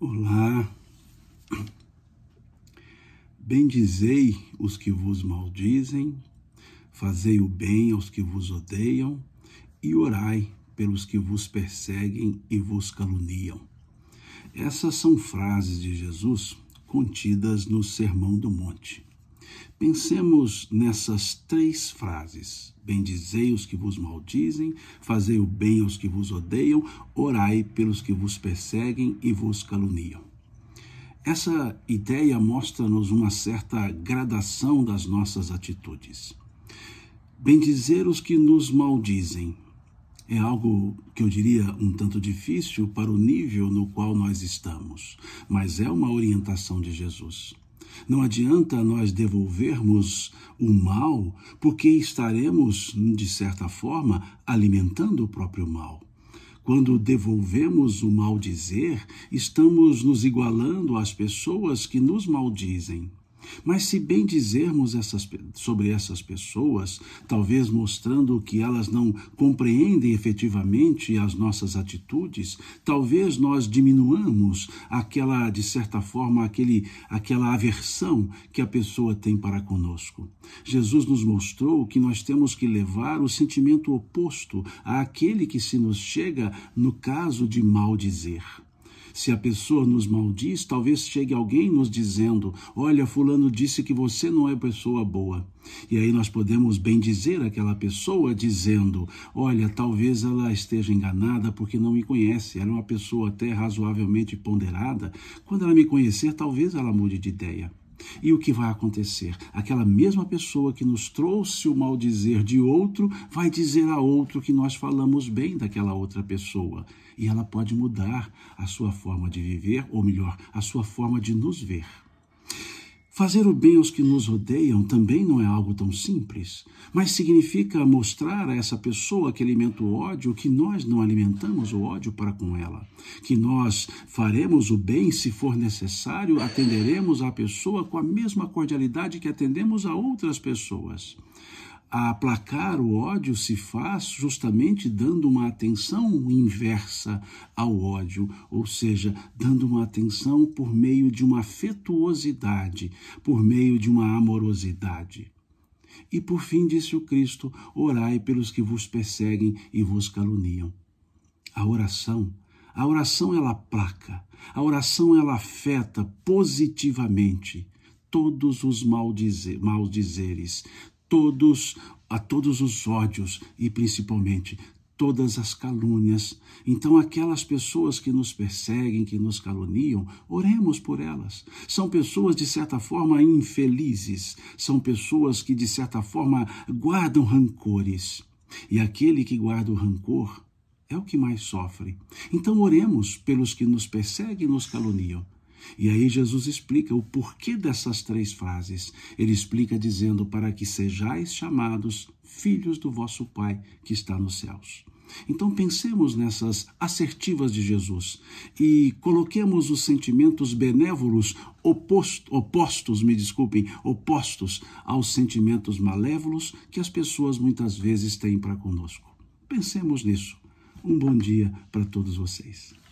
Olá, bendizei os que vos maldizem, fazei o bem aos que vos odeiam e orai pelos que vos perseguem e vos caluniam. Essas são frases de Jesus contidas no Sermão do Monte. Pensemos nessas três frases: Bendizei os que vos maldizem, fazei o bem aos que vos odeiam, orai pelos que vos perseguem e vos caluniam. Essa ideia mostra-nos uma certa gradação das nossas atitudes. Bendizer os que nos maldizem é algo que eu diria um tanto difícil para o nível no qual nós estamos, mas é uma orientação de Jesus. Não adianta nós devolvermos o mal, porque estaremos, de certa forma, alimentando o próprio mal. Quando devolvemos o maldizer, estamos nos igualando às pessoas que nos maldizem. Mas se bem dizermos essas, sobre essas pessoas, talvez mostrando que elas não compreendem efetivamente as nossas atitudes, talvez nós diminuamos aquela, de certa forma, aquele, aquela aversão que a pessoa tem para conosco. Jesus nos mostrou que nós temos que levar o sentimento oposto àquele que se nos chega no caso de mal dizer. Se a pessoa nos maldiz, talvez chegue alguém nos dizendo: Olha, Fulano disse que você não é pessoa boa. E aí nós podemos bem dizer aquela pessoa dizendo: Olha, talvez ela esteja enganada porque não me conhece. Ela é uma pessoa até razoavelmente ponderada. Quando ela me conhecer, talvez ela mude de ideia. E o que vai acontecer? Aquela mesma pessoa que nos trouxe o maldizer de outro vai dizer a outro que nós falamos bem daquela outra pessoa. E ela pode mudar a sua forma de viver, ou melhor, a sua forma de nos ver. Fazer o bem aos que nos rodeiam também não é algo tão simples, mas significa mostrar a essa pessoa que alimenta o ódio que nós não alimentamos o ódio para com ela, que nós faremos o bem se for necessário, atenderemos a pessoa com a mesma cordialidade que atendemos a outras pessoas a aplacar o ódio se faz justamente dando uma atenção inversa ao ódio, ou seja, dando uma atenção por meio de uma afetuosidade, por meio de uma amorosidade. E por fim disse o Cristo: Orai pelos que vos perseguem e vos caluniam. A oração, a oração ela aplaca, a oração ela afeta positivamente todos os maldizeres, todos a todos os ódios e principalmente todas as calúnias. Então, aquelas pessoas que nos perseguem, que nos caluniam, oremos por elas. São pessoas, de certa forma, infelizes, são pessoas que, de certa forma, guardam rancores. E aquele que guarda o rancor é o que mais sofre. Então, oremos pelos que nos perseguem e nos caluniam. E aí Jesus explica o porquê dessas três frases. Ele explica dizendo: Para que sejais chamados filhos do vosso Pai que está nos céus. Então pensemos nessas assertivas de Jesus e coloquemos os sentimentos benévolos opostos, me desculpem, opostos aos sentimentos malévolos que as pessoas muitas vezes têm para conosco. Pensemos nisso. Um bom dia para todos vocês.